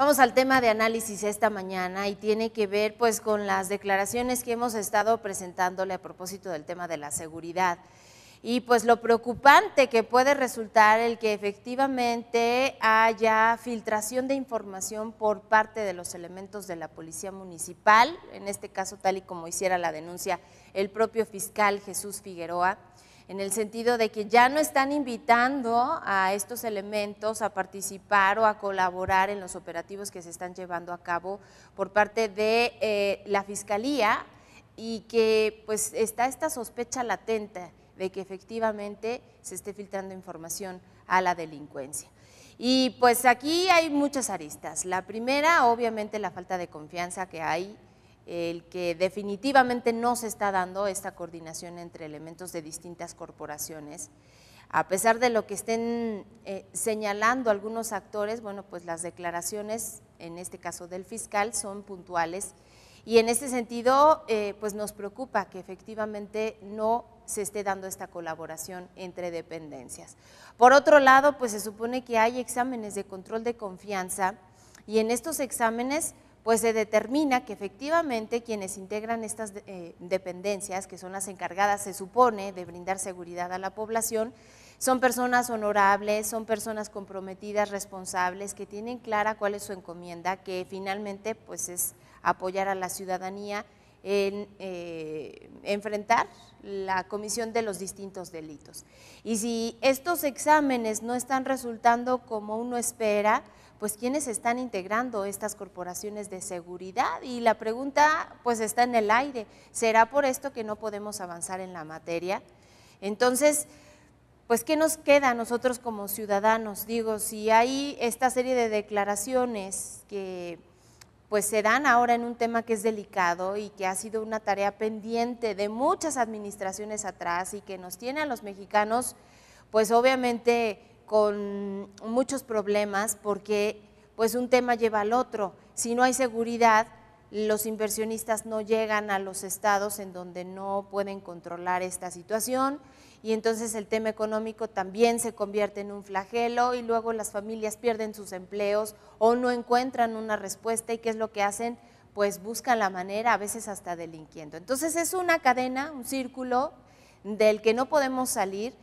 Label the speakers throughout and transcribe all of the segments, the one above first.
Speaker 1: Vamos al tema de análisis esta mañana y tiene que ver pues con las declaraciones que hemos estado presentándole a propósito del tema de la seguridad y pues lo preocupante que puede resultar el que efectivamente haya filtración de información por parte de los elementos de la Policía Municipal, en este caso tal y como hiciera la denuncia el propio fiscal Jesús Figueroa en el sentido de que ya no están invitando a estos elementos a participar o a colaborar en los operativos que se están llevando a cabo por parte de eh, la Fiscalía y que pues está esta sospecha latente de que efectivamente se esté filtrando información a la delincuencia. Y pues aquí hay muchas aristas. La primera, obviamente, la falta de confianza que hay el que definitivamente no se está dando esta coordinación entre elementos de distintas corporaciones. A pesar de lo que estén eh, señalando algunos actores, bueno, pues las declaraciones, en este caso del fiscal, son puntuales y en este sentido, eh, pues nos preocupa que efectivamente no se esté dando esta colaboración entre dependencias. Por otro lado, pues se supone que hay exámenes de control de confianza y en estos exámenes, pues se determina que efectivamente quienes integran estas eh, dependencias, que son las encargadas, se supone, de brindar seguridad a la población, son personas honorables, son personas comprometidas, responsables, que tienen clara cuál es su encomienda, que finalmente pues es apoyar a la ciudadanía en eh, enfrentar la comisión de los distintos delitos. Y si estos exámenes no están resultando como uno espera, pues quiénes están integrando estas corporaciones de seguridad y la pregunta pues está en el aire. ¿Será por esto que no podemos avanzar en la materia? Entonces, pues ¿qué nos queda a nosotros como ciudadanos? Digo, si hay esta serie de declaraciones que pues se dan ahora en un tema que es delicado y que ha sido una tarea pendiente de muchas administraciones atrás y que nos tiene a los mexicanos pues obviamente con muchos problemas porque pues un tema lleva al otro. Si no hay seguridad, los inversionistas no llegan a los estados en donde no pueden controlar esta situación y entonces el tema económico también se convierte en un flagelo y luego las familias pierden sus empleos o no encuentran una respuesta y qué es lo que hacen, pues buscan la manera, a veces hasta delinquiendo. Entonces es una cadena, un círculo del que no podemos salir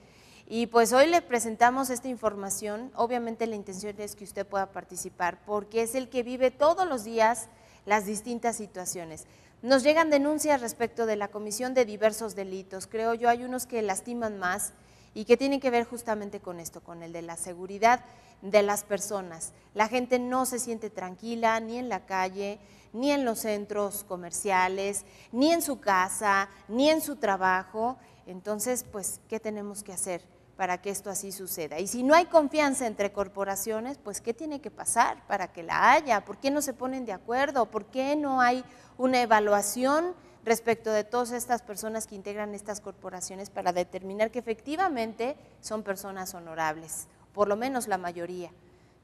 Speaker 1: y pues hoy le presentamos esta información. Obviamente la intención es que usted pueda participar porque es el que vive todos los días las distintas situaciones. Nos llegan denuncias respecto de la comisión de diversos delitos. Creo yo hay unos que lastiman más y que tienen que ver justamente con esto, con el de la seguridad de las personas. La gente no se siente tranquila ni en la calle, ni en los centros comerciales, ni en su casa, ni en su trabajo. Entonces, pues, ¿qué tenemos que hacer? para que esto así suceda. Y si no hay confianza entre corporaciones, pues ¿qué tiene que pasar para que la haya? ¿Por qué no se ponen de acuerdo? ¿Por qué no hay una evaluación respecto de todas estas personas que integran estas corporaciones para determinar que efectivamente son personas honorables, por lo menos la mayoría?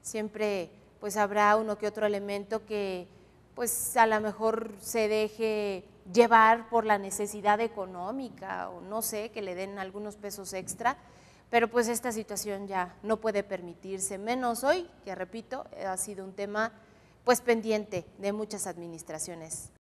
Speaker 1: Siempre pues habrá uno que otro elemento que pues a lo mejor se deje llevar por la necesidad económica o no sé, que le den algunos pesos extra pero pues esta situación ya no puede permitirse, menos hoy, que repito, ha sido un tema pues pendiente de muchas administraciones